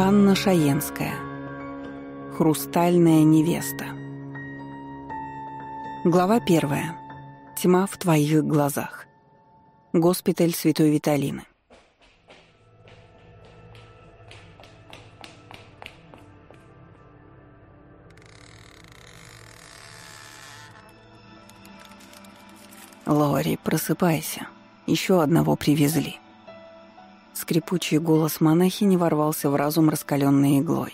Анна Шаенская. Хрустальная невеста. Глава первая. Тьма в твоих глазах. Госпиталь Святой Виталины. Лори, просыпайся. Еще одного привезли. Скрипучий голос монахини ворвался в разум раскаленной иглой.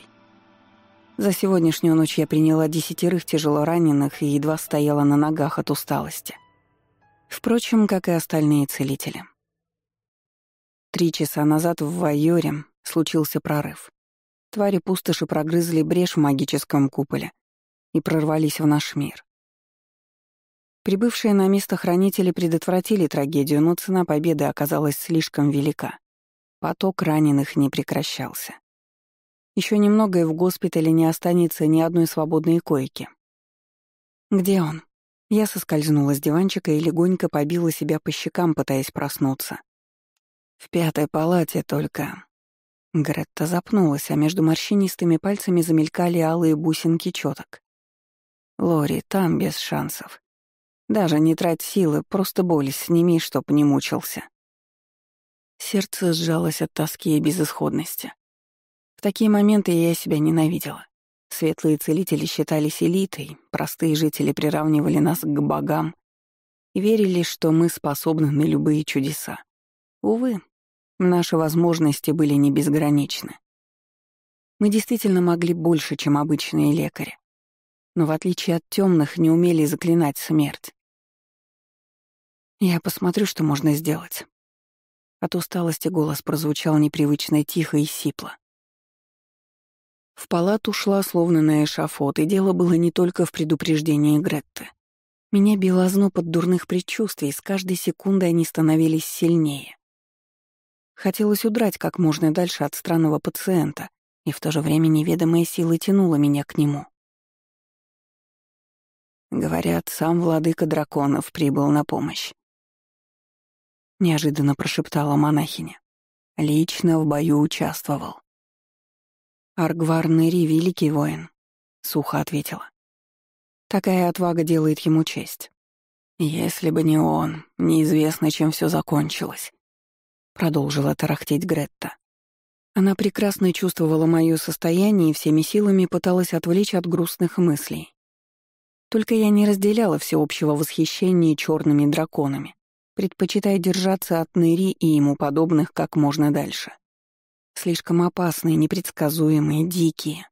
За сегодняшнюю ночь я приняла десятерых тяжело раненых и едва стояла на ногах от усталости. Впрочем, как и остальные целители. Три часа назад в Вайоре случился прорыв. Твари пустоши прогрызли брешь в магическом куполе и прорвались в наш мир. Прибывшие на место хранители предотвратили трагедию, но цена победы оказалась слишком велика. Поток раненых не прекращался. Еще немного и в госпитале не останется ни одной свободной койки. «Где он?» Я соскользнула с диванчика и легонько побила себя по щекам, пытаясь проснуться. «В пятой палате только...» Гретта запнулась, а между морщинистыми пальцами замелькали алые бусинки чёток. «Лори, там без шансов. Даже не трать силы, просто боль сними, чтоб не мучился». Сердце сжалось от тоски и безысходности. В такие моменты я себя ненавидела. Светлые целители считались элитой, простые жители приравнивали нас к богам и верили, что мы способны на любые чудеса. Увы, наши возможности были не безграничны. Мы действительно могли больше, чем обычные лекари, но в отличие от темных не умели заклинать смерть. «Я посмотрю, что можно сделать», от усталости голос прозвучал непривычно тихо и сипло. В палату шла словно на эшафот, и дело было не только в предупреждении Гретты. Меня било озноб от дурных предчувствий, с каждой секундой они становились сильнее. Хотелось удрать как можно дальше от странного пациента, и в то же время неведомая сила тянула меня к нему. Говорят, сам владыка драконов прибыл на помощь неожиданно прошептала монахиня. Лично в бою участвовал. Аргвар Нери — великий воин, сухо ответила. Такая отвага делает ему честь. Если бы не он, неизвестно, чем все закончилось. Продолжила тарахтеть Гретта. Она прекрасно чувствовала мое состояние и всеми силами пыталась отвлечь от грустных мыслей. Только я не разделяла всеобщего восхищения черными драконами, предпочитая держаться от Нэри и ему подобных как можно дальше. Слишком опасные, непредсказуемые, дикие.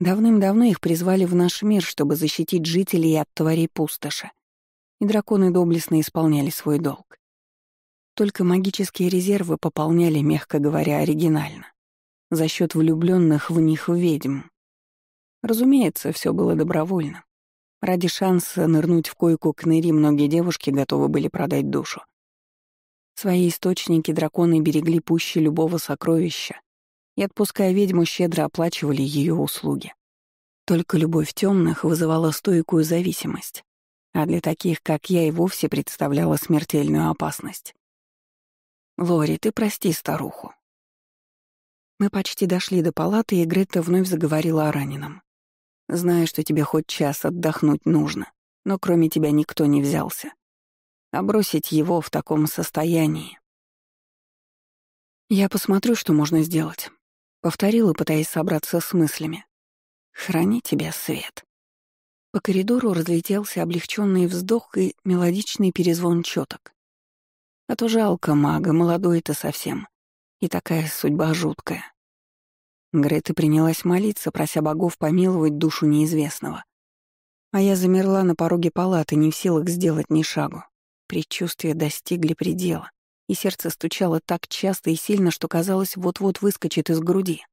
Давным-давно их призвали в наш мир, чтобы защитить жителей от тварей пустоши. И драконы доблестно исполняли свой долг. Только магические резервы пополняли, мягко говоря, оригинально. За счет влюбленных в них ведьм. Разумеется, все было добровольно. Ради шанса нырнуть в койку к Нэри многие девушки готовы были продать душу. Свои источники драконы берегли пуще любого сокровища и, отпуская ведьму, щедро оплачивали ее услуги. Только любовь темных вызывала стойкую зависимость, а для таких, как я, и вовсе представляла смертельную опасность. «Лори, ты прости старуху». Мы почти дошли до палаты, и Гретта вновь заговорила о раненом. Знаю, что тебе хоть час отдохнуть нужно, но кроме тебя никто не взялся. А бросить его в таком состоянии... Я посмотрю, что можно сделать. Повторила, пытаясь собраться с мыслями. Храни тебя, Свет. По коридору разлетелся облегченный вздох и мелодичный перезвон чёток. А то жалко мага, молодой-то совсем. И такая судьба жуткая. Грета принялась молиться, прося богов помиловать душу неизвестного. А я замерла на пороге палаты, не в силах сделать ни шагу. Предчувствия достигли предела, и сердце стучало так часто и сильно, что казалось, вот-вот выскочит из груди.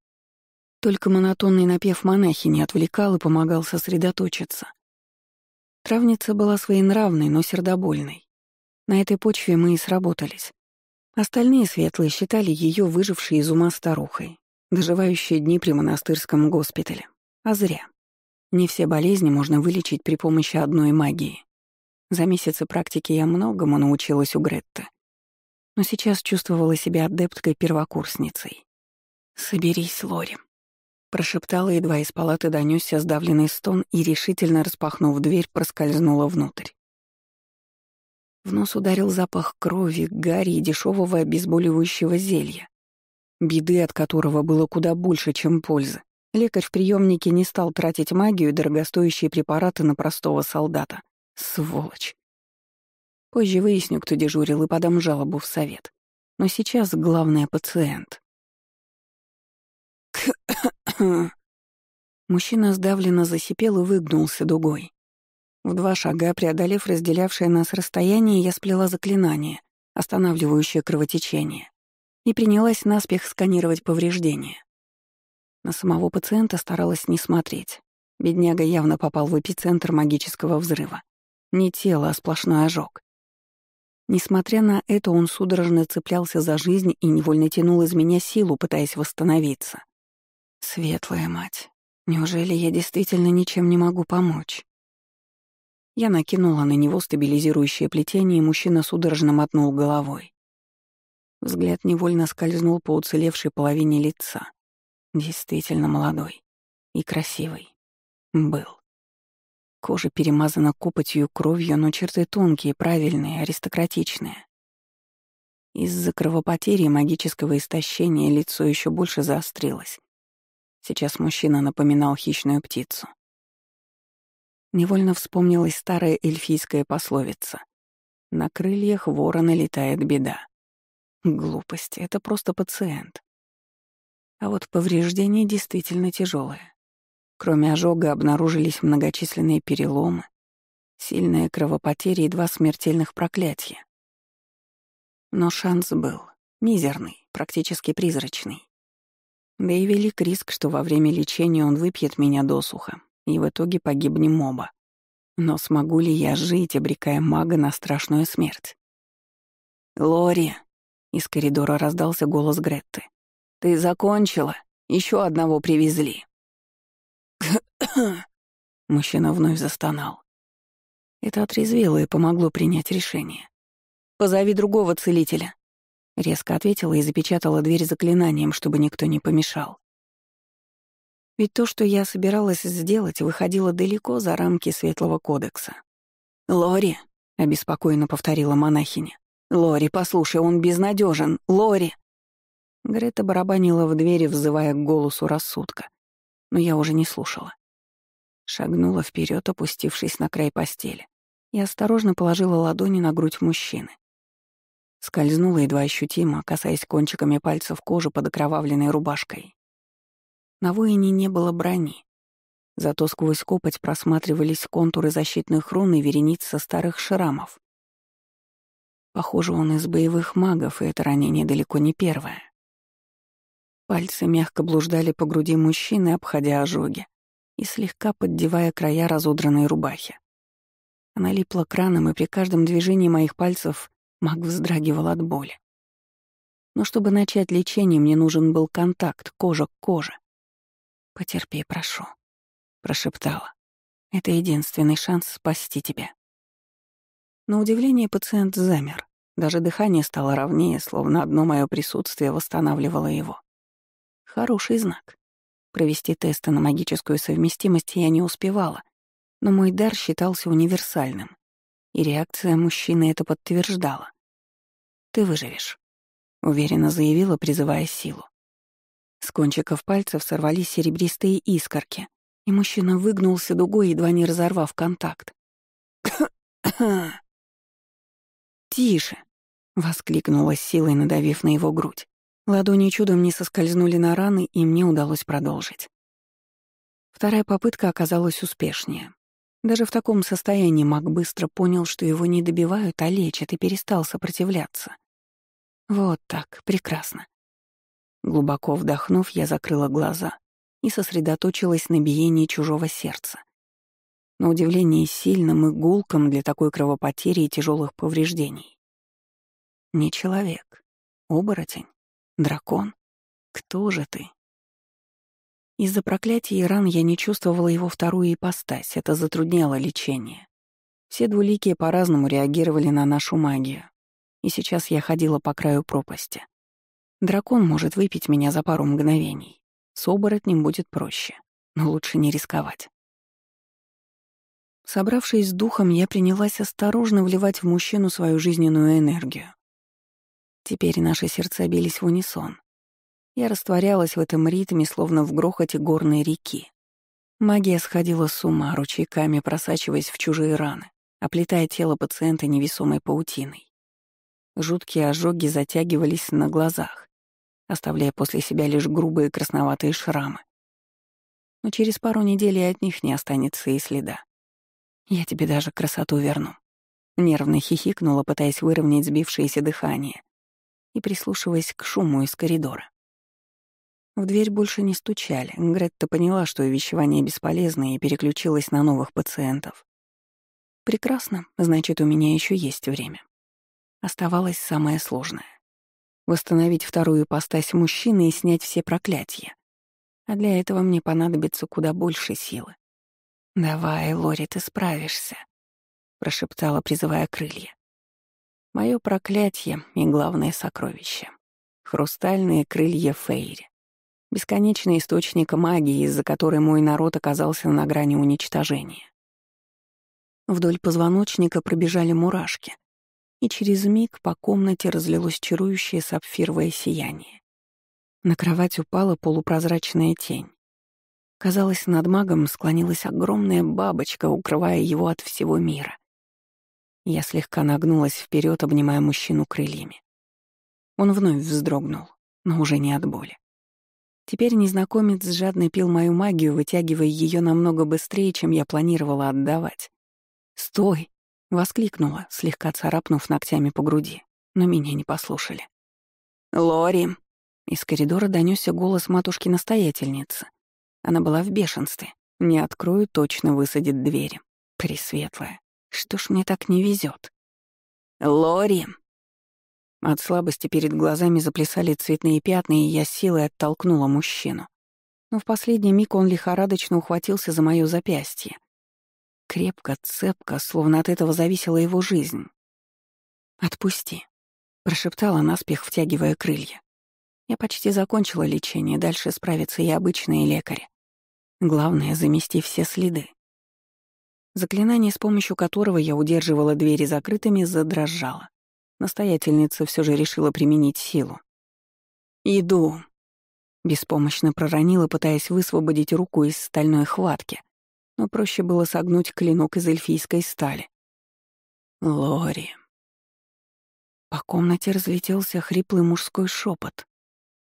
Только монотонный напев монахини отвлекал и помогал сосредоточиться. Травница была своенравной, но сердобольной. На этой почве мы и сработались. Остальные светлые считали ее выжившей из ума старухой, доживающие дни при монастырском госпитале. А зря. Не все болезни можно вылечить при помощи одной магии. За месяцы практики я многому научилась у Гретты. Но сейчас чувствовала себя адепткой-первокурсницей. «Соберись, Лори», — прошептала, едва из палаты донёсся сдавленный стон и, решительно распахнув дверь, проскользнула внутрь. В нос ударил запах крови, гари и дешевого обезболивающего зелья беды от которого было куда больше, чем пользы. Лекарь в приемнике не стал тратить магию и дорогостоящие препараты на простого солдата. Сволочь. Позже выясню, кто дежурил, и подам жалобу в совет. Но сейчас главное — пациент. К Мужчина сдавленно засипел и выгнулся дугой. В два шага, преодолев разделявшее нас расстояние, я сплела заклинание, останавливающее кровотечение и принялась наспех сканировать повреждения. На самого пациента старалась не смотреть. Бедняга явно попал в эпицентр магического взрыва. Не тело, а сплошной ожог. Несмотря на это, он судорожно цеплялся за жизнь и невольно тянул из меня силу, пытаясь восстановиться. «Светлая мать, неужели я действительно ничем не могу помочь?» Я накинула на него стабилизирующее плетение, и мужчина судорожно мотнул головой. Взгляд невольно скользнул по уцелевшей половине лица. Действительно молодой и красивый. Был. Кожа перемазана копотью кровью, но черты тонкие, правильные, аристократичные. Из-за кровопотери и магического истощения лицо еще больше заострилось. Сейчас мужчина напоминал хищную птицу. Невольно вспомнилась старая эльфийская пословица. «На крыльях ворона летает беда». Глупости, это просто пациент. А вот повреждения действительно тяжелые. Кроме ожога обнаружились многочисленные переломы, сильная кровопотеря и два смертельных проклятия. Но шанс был. Мизерный, практически призрачный. Да и велик риск, что во время лечения он выпьет меня досуха, и в итоге погибнем оба. Но смогу ли я жить, обрекая мага на страшную смерть? «Лори!» Из коридора раздался голос Гретты. «Ты закончила? Еще одного привезли». Мужчина вновь застонал. Это отрезвело и помогло принять решение. «Позови другого целителя», — резко ответила и запечатала дверь заклинанием, чтобы никто не помешал. Ведь то, что я собиралась сделать, выходило далеко за рамки Светлого кодекса. «Лори», — обеспокоенно повторила монахиня, «Лори, послушай, он безнадежен. Лори!» Грета барабанила в двери, взывая к голосу рассудка. Но я уже не слушала. Шагнула вперед, опустившись на край постели, и осторожно положила ладони на грудь мужчины. Скользнула едва ощутимо, касаясь кончиками пальцев кожи под окровавленной рубашкой. На воине не было брони. Зато сквозь копоть просматривались контуры защитных рун и вереница старых шрамов. Похоже, он из боевых магов, и это ранение далеко не первое. Пальцы мягко блуждали по груди мужчины, обходя ожоги и слегка поддевая края разодранной рубахи. Она липла краном, и при каждом движении моих пальцев маг вздрагивал от боли. Но чтобы начать лечение, мне нужен был контакт, кожа к коже. «Потерпи, прошу», — прошептала. «Это единственный шанс спасти тебя». На удивление пациент замер. Даже дыхание стало ровнее, словно одно мое присутствие восстанавливало его. Хороший знак. Провести тесты на магическую совместимость я не успевала, но мой дар считался универсальным, и реакция мужчины это подтверждала. «Ты выживешь», — уверенно заявила, призывая силу. С кончиков пальцев сорвались серебристые искорки, и мужчина выгнулся дугой, едва не разорвав контакт. «Тише!» — воскликнула с силой, надавив на его грудь. Ладони чудом не соскользнули на раны, и мне удалось продолжить. Вторая попытка оказалась успешнее. Даже в таком состоянии Маг быстро понял, что его не добивают, а лечат, и перестал сопротивляться. Вот так, прекрасно. Глубоко вдохнув, я закрыла глаза и сосредоточилась на биении чужого сердца на удивление сильным и гулком для такой кровопотери и тяжелых повреждений. Не человек. Оборотень. Дракон. Кто же ты? Из-за проклятия и ран я не чувствовала его вторую ипостась, это затрудняло лечение. Все двуликие по-разному реагировали на нашу магию. И сейчас я ходила по краю пропасти. Дракон может выпить меня за пару мгновений. С оборотнем будет проще, но лучше не рисковать. Собравшись с духом, я принялась осторожно вливать в мужчину свою жизненную энергию. Теперь наши сердца бились в унисон. Я растворялась в этом ритме, словно в грохоте горной реки. Магия сходила с ума, ручейками просачиваясь в чужие раны, оплетая тело пациента невесомой паутиной. Жуткие ожоги затягивались на глазах, оставляя после себя лишь грубые красноватые шрамы. Но через пару недель и от них не останется и следа. Я тебе даже красоту верну». Нервно хихикнула, пытаясь выровнять сбившееся дыхание и прислушиваясь к шуму из коридора. В дверь больше не стучали. Гретта поняла, что вещевание бесполезно, и переключилась на новых пациентов. «Прекрасно, значит, у меня еще есть время». Оставалось самое сложное — восстановить вторую постась мужчины и снять все проклятия. А для этого мне понадобится куда больше силы. «Давай, Лори, ты справишься», — прошептала, призывая крылья. Мое проклятие и главное сокровище. Хрустальные крылья Фейри. Бесконечный источник магии, из-за которой мой народ оказался на грани уничтожения. Вдоль позвоночника пробежали мурашки, и через миг по комнате разлилось чарующее сапфировое сияние. На кровать упала полупрозрачная тень. Казалось, над магом склонилась огромная бабочка, укрывая его от всего мира. Я слегка нагнулась вперед, обнимая мужчину крыльями. Он вновь вздрогнул, но уже не от боли. Теперь незнакомец жадно пил мою магию, вытягивая ее намного быстрее, чем я планировала отдавать. «Стой!» — воскликнула, слегка царапнув ногтями по груди, но меня не послушали. «Лори!» — из коридора донесся голос матушки-настоятельницы. Она была в бешенстве. Не открою, точно высадит двери. Пресветлая. Что ж мне так не везет? «Лори!» От слабости перед глазами заплясали цветные пятна, и я силой оттолкнула мужчину. Но в последний миг он лихорадочно ухватился за моё запястье. Крепко, цепко, словно от этого зависела его жизнь. «Отпусти», — прошептала наспех, втягивая крылья. Я почти закончила лечение, дальше справятся и обычные лекари. Главное — замести все следы. Заклинание, с помощью которого я удерживала двери закрытыми, задрожало. Настоятельница все же решила применить силу. «Иду!» — беспомощно проронила, пытаясь высвободить руку из стальной хватки, но проще было согнуть клинок из эльфийской стали. «Лори!» По комнате разлетелся хриплый мужской шепот,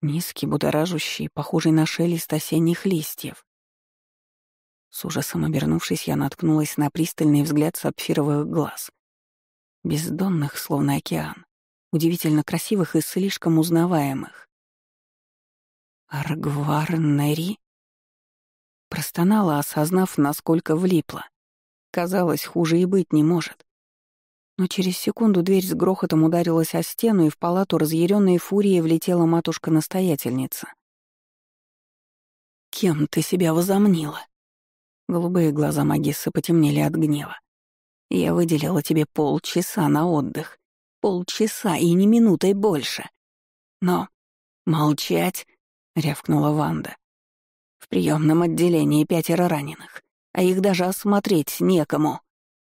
низкий, будоражущий, похожий на шелест осенних листьев. С ужасом обернувшись, я наткнулась на пристальный взгляд сапфировых глаз. Бездонных, словно океан. Удивительно красивых и слишком узнаваемых. «Аргвар Нери?» Простонала, осознав, насколько влипла. Казалось, хуже и быть не может. Но через секунду дверь с грохотом ударилась о стену, и в палату разъяренной фурией влетела матушка-настоятельница. «Кем ты себя возомнила?» Голубые глаза магиссы потемнели от гнева. «Я выделила тебе полчаса на отдых. Полчаса и не минутой больше. Но...» «Молчать!» — рявкнула Ванда. «В приемном отделении пятеро раненых, а их даже осмотреть некому.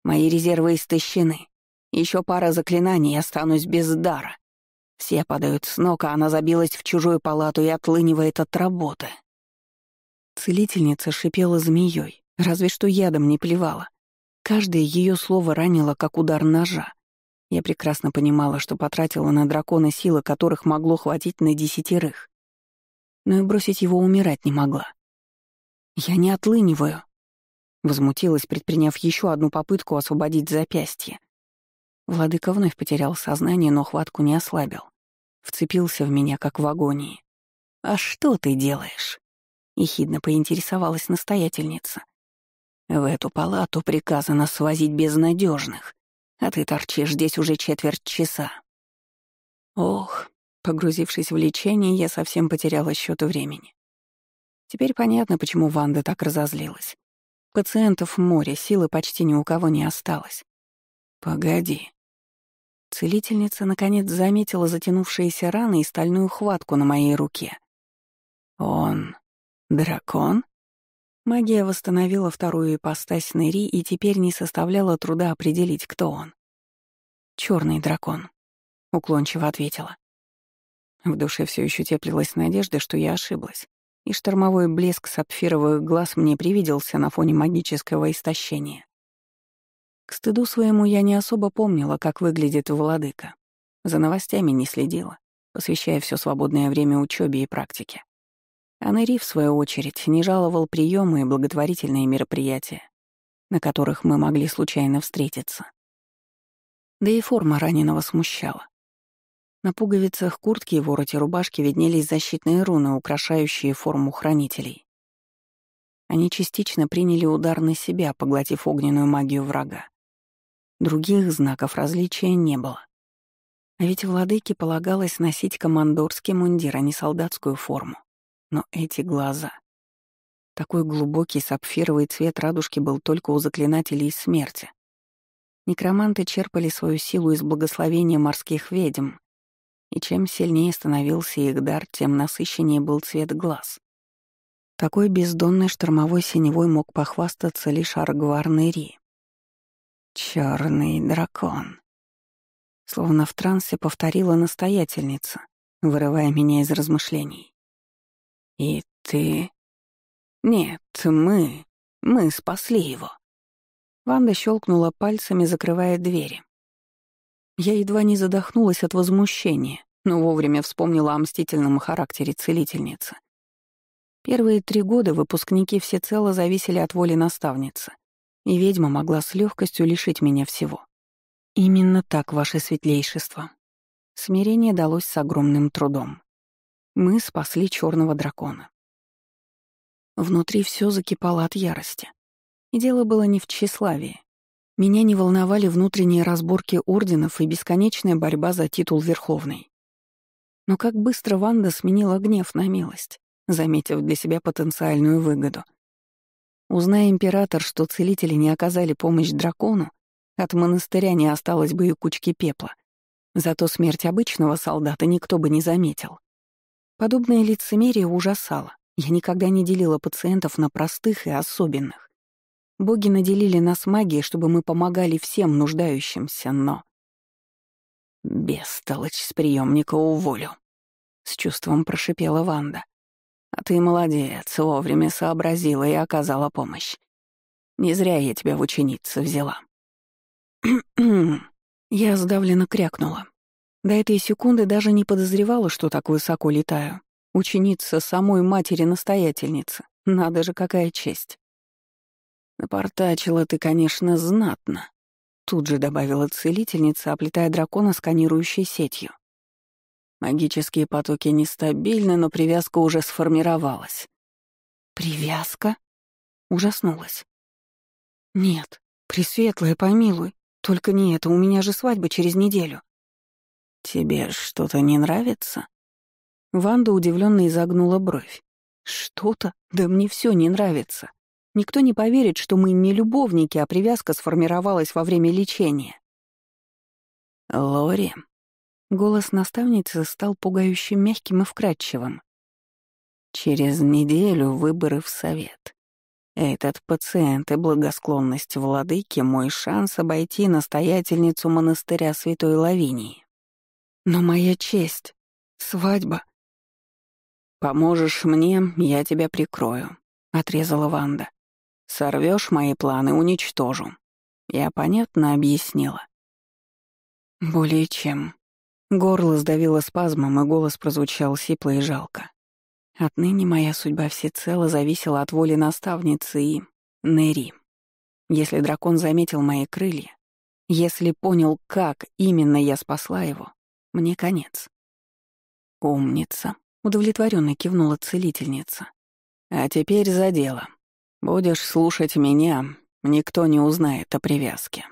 Мои резервы истощены. Еще пара заклинаний, и останусь без дара. Все падают с ног, а она забилась в чужую палату и отлынивает от работы. Целительница шипела змеей, разве что ядом не плевала. Каждое ее слово ранило, как удар ножа. Я прекрасно понимала, что потратила на дракона силы, которых могло хватить на десятерых. Но и бросить его умирать не могла. «Я не отлыниваю», — возмутилась, предприняв еще одну попытку освободить запястье. Владыка вновь потерял сознание, но хватку не ослабил. Вцепился в меня, как в агонии. «А что ты делаешь?» — ехидно поинтересовалась настоятельница. «В эту палату приказано свозить безнадежных, а ты торчишь здесь уже четверть часа». Ох, погрузившись в лечение, я совсем потеряла счёт времени. Теперь понятно, почему Ванда так разозлилась. Пациентов море, силы почти ни у кого не осталось. «Погоди». Целительница, наконец, заметила затянувшиеся раны и стальную хватку на моей руке. «Он Дракон? Магия восстановила вторую ипостась Нэри и теперь не составляла труда определить, кто он. Черный дракон», — уклончиво ответила. В душе все еще теплилась надежда, что я ошиблась, и штормовой блеск сапфировых глаз мне привиделся на фоне магического истощения. К стыду своему я не особо помнила, как выглядит владыка. За новостями не следила, посвящая все свободное время учебе и практике. Анери, в свою очередь, не жаловал приемы и благотворительные мероприятия, на которых мы могли случайно встретиться. Да и форма раненого смущала. На пуговицах куртки и вороте рубашки виднелись защитные руны, украшающие форму хранителей. Они частично приняли удар на себя, поглотив огненную магию врага. Других знаков различия не было. А ведь владыке полагалось носить командорский мундир, а не солдатскую форму. Но эти глаза... Такой глубокий сапфировый цвет радужки был только у заклинателей смерти. Некроманты черпали свою силу из благословения морских ведьм, и чем сильнее становился их дар, тем насыщеннее был цвет глаз. Такой бездонный штормовой синевой мог похвастаться лишь Аргварный Ри. «Чёрный дракон», — словно в трансе повторила настоятельница, вырывая меня из размышлений. И ты... Нет, мы. Мы спасли его. Ванда щелкнула пальцами, закрывая двери. Я едва не задохнулась от возмущения, но вовремя вспомнила о мстительном характере целительницы. Первые три года выпускники всецело зависели от воли наставницы, и ведьма могла с легкостью лишить меня всего. Именно так, ваше светлейшество. Смирение далось с огромным трудом. Мы спасли черного дракона. Внутри все закипало от ярости. И дело было не в тщеславии. Меня не волновали внутренние разборки орденов и бесконечная борьба за титул Верховной. Но как быстро Ванда сменила гнев на милость, заметив для себя потенциальную выгоду. Узная император, что целители не оказали помощь дракону, от монастыря не осталось бы и кучки пепла. Зато смерть обычного солдата никто бы не заметил. Подобное лицемерие ужасало. Я никогда не делила пациентов на простых и особенных. Боги наделили нас магией, чтобы мы помогали всем нуждающимся, но... «Бестолочь с приемника уволю», — с чувством прошипела Ванда. «А ты молодец, вовремя сообразила и оказала помощь. Не зря я тебя в ученицы взяла». Я сдавленно крякнула. До этой секунды даже не подозревала, что так высоко летаю. Ученица самой матери-настоятельницы. Надо же, какая честь. «Напортачила ты, конечно, знатно», — тут же добавила целительница, оплетая дракона сканирующей сетью. Магические потоки нестабильны, но привязка уже сформировалась. «Привязка?» — ужаснулась. «Нет, Пресветлая, помилуй, только не это, у меня же свадьба через неделю». «Тебе что-то не нравится?» Ванда удивленно изогнула бровь. «Что-то? Да мне все не нравится. Никто не поверит, что мы не любовники, а привязка сформировалась во время лечения». «Лори...» Голос наставницы стал пугающе мягким и вкрадчивым. «Через неделю выборы в совет. Этот пациент и благосклонность владыки — мой шанс обойти настоятельницу монастыря Святой Лавинии». Но моя честь. Свадьба. «Поможешь мне, я тебя прикрою», — отрезала Ванда. «Сорвешь мои планы, уничтожу». Я понятно объяснила. «Более чем». Горло сдавило спазмом, и голос прозвучал сипло и жалко. Отныне моя судьба всецело зависела от воли наставницы и... Нери. Если дракон заметил мои крылья, если понял, как именно я спасла его, мне конец». «Умница», — удовлетворенно кивнула целительница. «А теперь за дело. Будешь слушать меня, никто не узнает о привязке».